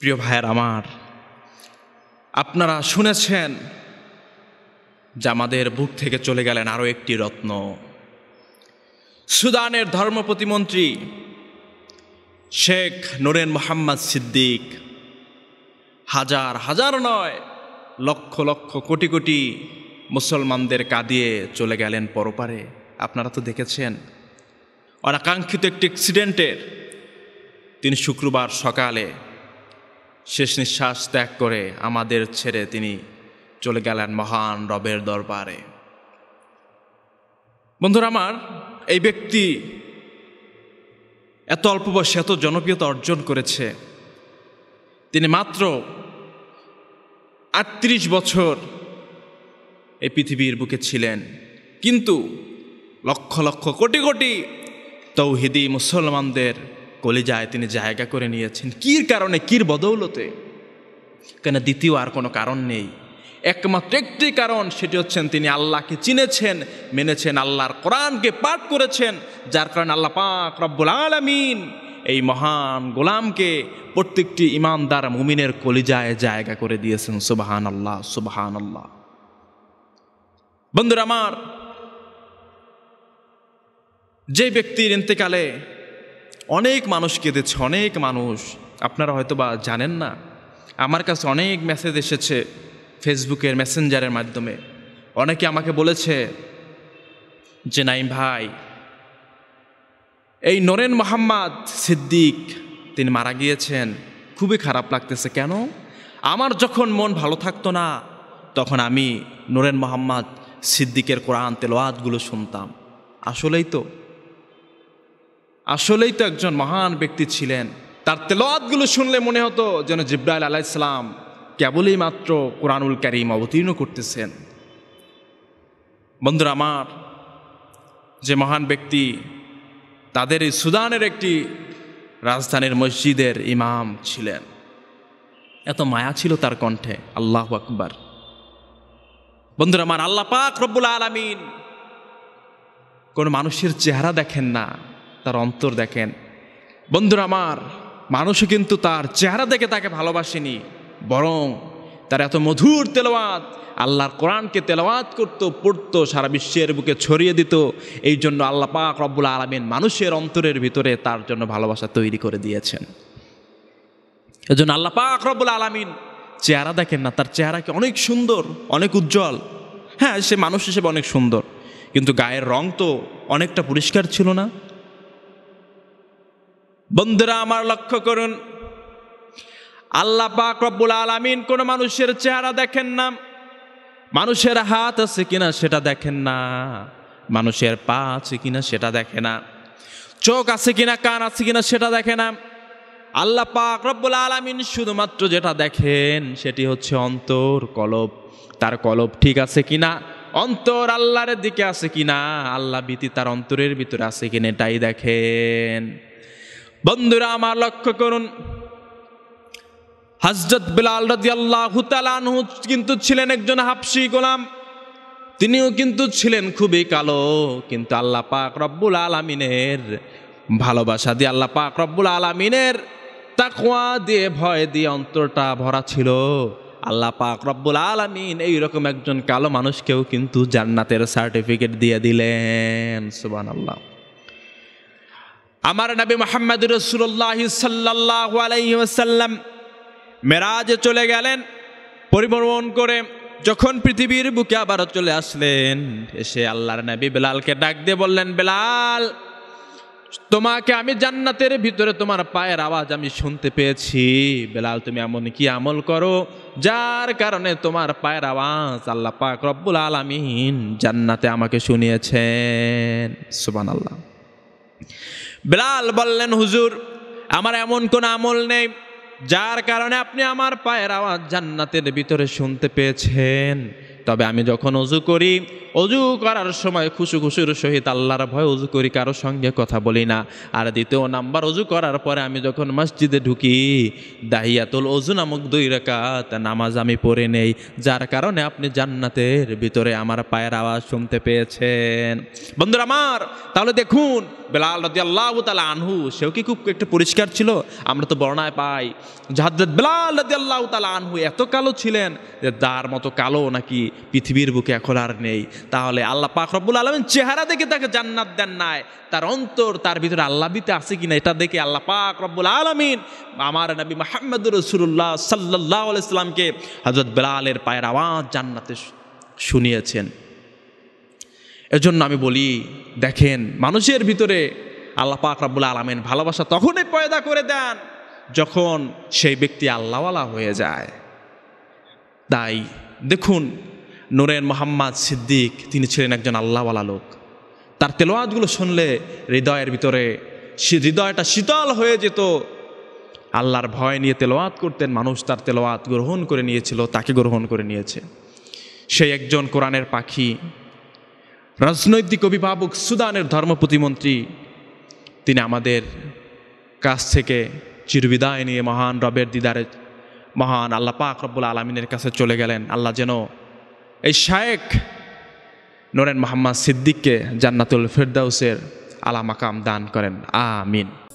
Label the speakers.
Speaker 1: প্রিয় ভাইয়ের আমার আপনারা শুনেছেন যে আমাদের বুক থেকে চলে গেলেন আরও একটি রত্ন সুদানের ধর্ম প্রতিমন্ত্রী শেখ নোরেন মোহাম্মদ সিদ্দিক হাজার হাজার নয় লক্ষ লক্ষ কোটি কোটি মুসলমানদের কাঁদিয়ে চলে গেলেন পরপারে আপনারা তো দেখেছেন অনাকাঙ্ক্ষিত একটি অ্যাক্সিডেন্টের তিনি শুক্রবার সকালে শেষ নিঃশ্বাস ত্যাগ করে আমাদের ছেড়ে তিনি চলে গেলেন মহান রবের দরবারে বন্ধুরা আমার এই ব্যক্তি এত অল্প বয়সে এত জনপ্রিয়তা অর্জন করেছে তিনি মাত্র আটত্রিশ বছর এই পৃথিবীর বুকে ছিলেন কিন্তু লক্ষ লক্ষ কোটি কোটি তৌহিদি মুসলমানদের কলিজায় তিনি জায়গা করে নিয়েছেন কির কারণে কির বদৌলতে কেন দ্বিতীয় আর কোনো কারণ নেই একমাত্র একটি কারণ সেটি হচ্ছেন তিনি আল্লাহকে চিনেছেন মেনেছেন আল্লাহর কোরআনকে পাঠ করেছেন যার কারণে আল্লাহ পাক রব্বুল আলমিন এই মহান গোলামকে প্রত্যেকটি ইমানদার মুমিনের কলিজায় জায়গা করে দিয়েছেন সুবাহান আল্লাহ সুবাহান আল্লাহ বন্ধুরা আমার যে ব্যক্তির ইন্তেকালে অনেক মানুষ কেঁদেছে অনেক মানুষ আপনারা হয়তো বা জানেন না আমার কাছে অনেক মেসেজ এসেছে ফেসবুকের মেসেঞ্জারের মাধ্যমে অনেকে আমাকে বলেছে যে নাইম ভাই এই নরেন মোহাম্মদ সিদ্দিক তিনি মারা গিয়েছেন খুবই খারাপ লাগতেছে কেন আমার যখন মন ভালো থাকতো না তখন আমি নরেন মোহাম্মদ সিদ্দিকের কোরআন তেলোয়াতগুলো শুনতাম আসলেই তো আসলেই তো একজন মহান ব্যক্তি ছিলেন তার তেলওয়াতগুলো শুনলে মনে হতো যেন জিব্রাইল আলাইসলাম কেবলই মাত্র কোরআনুল করিম অবতীর্ণ করতেছেন বন্ধুরা আমার যে মহান ব্যক্তি তাদের এই সুদানের একটি রাজধানীর মসজিদের ইমাম ছিলেন এত মায়া ছিল তার কণ্ঠে আল্লাহ আকবর বন্ধুরা আমার আল্লাহ পাক রব্বুল আলমিন কোনো মানুষের চেহারা দেখেন না তার অন্তর দেখেন বন্ধুরা আমার মানুষও কিন্তু তার চেহারা দেখে তাকে ভালোবাসেনি বরং তার এত মধুর তেলাওয়াত আল্লাহর কোরআনকে তেলাওয়াত করত পড়ত সারা বিশ্বের বুকে ছড়িয়ে দিত এই জন্য আল্লাহ পাক রব্বুল আলমিন মানুষের অন্তরের ভিতরে তার জন্য ভালোবাসা তৈরি করে দিয়েছেন এই জন্য আল্লাহ পাক রব্বুল আলমিন চেহারা দেখেন না তার চেহারাকে অনেক সুন্দর অনেক উজ্জ্বল হ্যাঁ সে মানুষ হিসেবে অনেক সুন্দর কিন্তু গায়ের রং তো অনেকটা পরিষ্কার ছিল না বন্ধুরা আমার লক্ষ্য করুন আল্লাহ পাক রব্বুল আলামিন কোনো মানুষের চেহারা দেখেন না মানুষের হাত আছে কিনা সেটা দেখেন না মানুষের পা আছে কিনা সেটা দেখে না চোখ আছে কিনা কান আছে কিনা সেটা দেখে না আল্লাহ পাক রব্বুল আলামিন শুধুমাত্র যেটা দেখেন সেটি হচ্ছে অন্তর কলব তার কলব ঠিক আছে কিনা অন্তর আল্লাহর দিকে আছে কিনা আল্লাহ ভীতি তার অন্তরের ভিতরে আছে কিনা এটাই দেখেন বন্ধুরা আমার লক্ষ্য করুন হজরত বিলাল রাজি আল্লাহ কিন্তু ছিলেন একজন হাফসি গোলাম তিনিও কিন্তু ছিলেন খুবই কালো কিন্তু আল্লাহ পাক রব্বুল আলমিনের ভালোবাসা দিয়ে আল্লাহ পাক রব্বুল আলমিনের তাকুয়া দিয়ে ভয় দিয়ে অন্তরটা ভরা ছিল আল্লাহ পাক রব্বুল আলমিন এইরকম একজন কালো মানুষকেও কিন্তু জান্নাতের সার্টিফিকেট দিয়ে দিলেন সুবান আল্লাহ আমার নবী মোহাম্মদ রসুল্লাহ সাল্লাহ আলাইসাল্লাম মেরাজে চলে গেলেন পরিভ্রমণ করে যখন পৃথিবীর বুকে আবার চলে আসলেন এসে আল্লাহর নবী বেলালকে ডাক দিয়ে বললেন বেলাল তোমাকে আমি জান্নাতের ভিতরে তোমার পায়ের আওয়াজ আমি শুনতে পেয়েছি বেলাল তুমি এমন কি আমল করো যার কারণে তোমার পায়ের আওয়াজ আল্লাহ পাক রব্বুল আলমিন জান্নাতে আমাকে শুনিয়েছেন সুবান আল্লাহ বেলাল বললেন হুজুর আমার এমন কোন আমল নেই যার কারণে আপনি আমার পায়ের আওয়াজ জান্নাতের ভিতরে শুনতে পেয়েছেন তবে আমি যখন অজু করি অজু করার সময় খুশু খুশুর সহিত আল্লাহর ভয় অজু করি কারো সঙ্গে কথা বলি না আর দ্বিতীয় নাম্বার অজু করার পরে আমি যখন মসজিদে ঢুকি দাহিয়াতুল অজু নামক দুই রেখাত নামাজ আমি পড়ে নেই যার কারণে আপনি জান্নাতের ভিতরে আমার পায়ের আওয়াজ শুনতে পেয়েছেন বন্ধুরা আমার তাহলে দেখুন বেলাল রদি আল্লাহ তালা আনহু সেও কি খুব একটু পরিষ্কার ছিল আমরা তো বর্ণায় পাই জাহাজরত বেলাল রদি আল্লাহ তালা আনহু এত কালো ছিলেন যে তার মতো কালো নাকি পৃথিবীর বুকে এখন আর নেই তাহলে আল্লাহ পাক রব্বুল আলমিন চেহারা দেখে তাকে জান্নাত দেন নাই তার অন্তর তার ভিতরে আল্লাহ আছে কিনা এটা দেখে আল্লাহ পাক রব্বুল আলমিন আমার নবী মাহমদ রসুল্লাহ সাল্লাহ ইসলামকে হজরত বেলালের পায়ের আওয়াজ জান্নাতে শুনিয়েছেন এজন্য আমি বলি দেখেন মানুষের ভিতরে আল্লাহ পাক রব্বুল আলমেন ভালোবাসা তখনই পয়দা করে দেন যখন সেই ব্যক্তি আল্লাহওয়ালা হয়ে যায় তাই দেখুন নুরেন মোহাম্মদ সিদ্দিক তিনি ছিলেন একজন আল্লাহওয়ালা লোক তার তেলোয়াজগুলো শুনলে হৃদয়ের ভিতরে হৃদয়টা শীতল হয়ে যেত আল্লাহর ভয় নিয়ে তেলোয়াত করতেন মানুষ তার তেলোয়াত গ্রহণ করে নিয়েছিল তাকে গ্রহণ করে নিয়েছে সেই একজন কোরআনের পাখি রাজনৈতিক অভিভাবক সুদানের ধর্ম প্রতিমন্ত্রী তিনি আমাদের কাছ থেকে চিরবিদায় নিয়ে মহান রবের দিদারে মহান আল্লাহ পাক রব্বুল আলমিনের কাছে চলে গেলেন আল্লাহ যেন এই শায়েক নরেন মোহাম্মদ সিদ্দিককে জান্নাতুল ফেরদাউসের আলামাকাম দান করেন আমিন